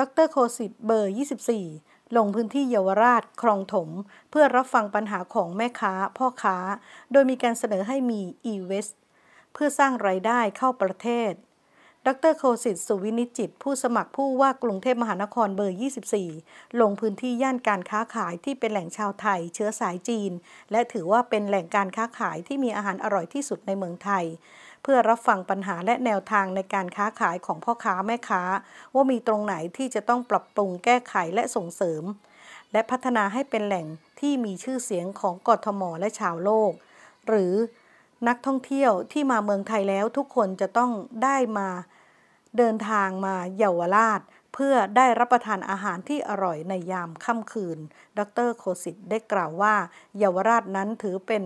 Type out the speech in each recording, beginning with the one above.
ดรโคสิตเบอร์ 24 ลงพื้นที่เยาวราช คลองถม เพื่อรับฟังปัญหาของแม่ค้า พ่อค้า โดยมีการเสนอให้มี e w เ s t เพื่อสร้างไรายได้เข้าประเทศ ดรโคสิตสุวินิจิต ผู้สมัครผู้ว่ากรุงเทพมหานครเบอร์ 24 ลงพื้นที่ย่านการค้าขายที่เป็นแหล่งชาวไทยเชื้อสายจีน และถือว่าเป็นแหล่งการค้าขายที่มีอาหารอร่อยที่สุดในเมืองไทยเพื่อรับฟังปัญหาและแนวทางในการค้าขายของพ่อค้าแม่ค้า ว่ามีตรงไหนที่จะต้องปรับปรุงแก้ไขและส่งเสริม และพัฒนาให้เป็นแหล่งที่มีชื่อเสียงของกทมและชาวโลก หรือนักท่องเที่ยวที่มาเมืองไทยแล้วทุกคนจะต้องได้มา เดินทางมาเยาวราช เพื่อได้รับประทานอาหารที่อร่อยในยามค่ำคืน ดรโคสิตได้กล่าวว่า เยาวราชนั้นถือเป็น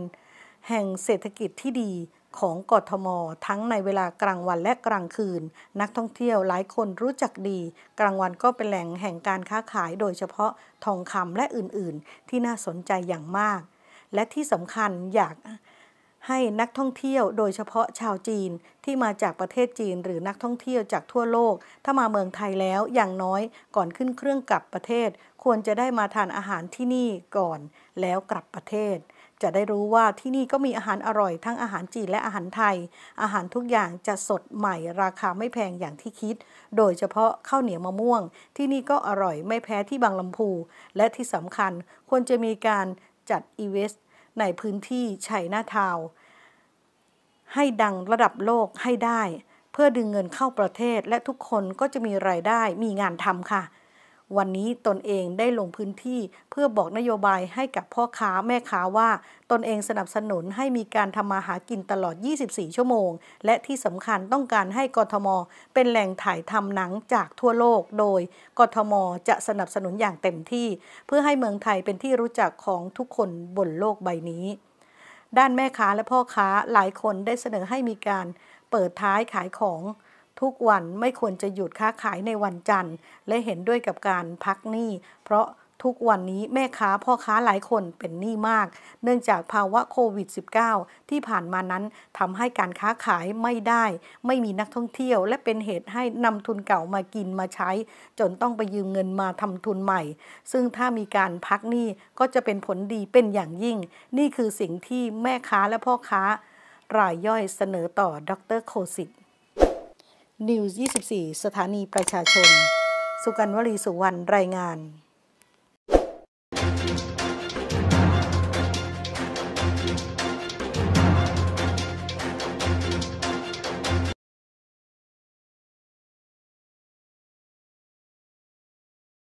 แห่งเศรษฐกิจที่ดีของกทมทั้งในเวลากลางวันและกลางคืน นักท่องเที่ยวหลายคนรู้จักดี กลางวันก็เป็นแหล่งแห่งการค้าขายโดยเฉพาะทองคำและอื่นๆ ที่น่าสนใจอย่างมาก และที่สำคัญอยากให้นักท่องเที่ยวโดยเฉพาะชาวจีนที่มาจากประเทศจีนหรือนักท่องเที่ยวจากทั่วโลก ถ้ามาเมืองไทยแล้วอย่างน้อยก่อนขึ้นเครื่องกลับประเทศ ควรจะได้มาทานอาหารที่นี่ก่อนแล้วกลับประเทศ จะได้รู้ว่าที่นี่ก็มีอาหารอร่อยทั้งอาหารจีนและอาหารไทย อาหารทุกอย่างจะสดใหม่ราคาไม่แพงอย่างที่คิด โดยเฉพาะข้าวเหนียวมะม่วง ที่นี่ก็อร่อยไม่แพ้ที่บางลำพูและที่สำคัญควรจะมีการจัดอีเวนต์ในพื้นที่ชัยนาทาวให้ดังระดับโลกให้ได้ เพื่อดึงเงินเข้าประเทศและทุกคนก็จะมีรายได้มีงานทำค่ะวันนี้ตนเองได้ลงพื้นที่เพื่อบอกนโยบายให้กับพ่อค้าแม่ค้าว่า ตนเองสนับสนุนให้มีการทำมาหากินตลอด 24 ชั่วโมง และที่สำคัญต้องการให้กทม เป็นแหล่งถ่ายทำหนังจากทั่วโลก โดยกทมจะสนับสนุนอย่างเต็มที่ เพื่อให้เมืองไทยเป็นที่รู้จักของทุกคนบนโลกใบนี้ ด้านแม่ค้าและพ่อค้าหลายคนได้เสนอให้มีการเปิดท้ายขายของทุกวันไม่ควรจะหยุดค้าขายในวันจันทร์ และเห็นด้วยกับการพักหนี้เพราะทุกวันนี้แม่ค้าพ่อค้าหลายคนเป็นหนี้มาก เนื่องจากภาวะโควิด -19 ที่ผ่านมานั้นทำให้การค้าขายไม่ได้ ไม่มีนักท่องเที่ยวและเป็นเหตุให้นำทุนเก่ามากินมาใช้ จนต้องไปยืมเงินมาทำทุนใหม่ ซึ่งถ้ามีการพักหนี้ก็จะเป็นผลดีเป็นอย่างยิ่ง นี่คือสิ่งที่แม่ค้าและพ่อค้ารายย่อยเสนอต่อดรโคสิต News 24 สถานีประชาชน สุกันวลีสุวรรณ รายงาน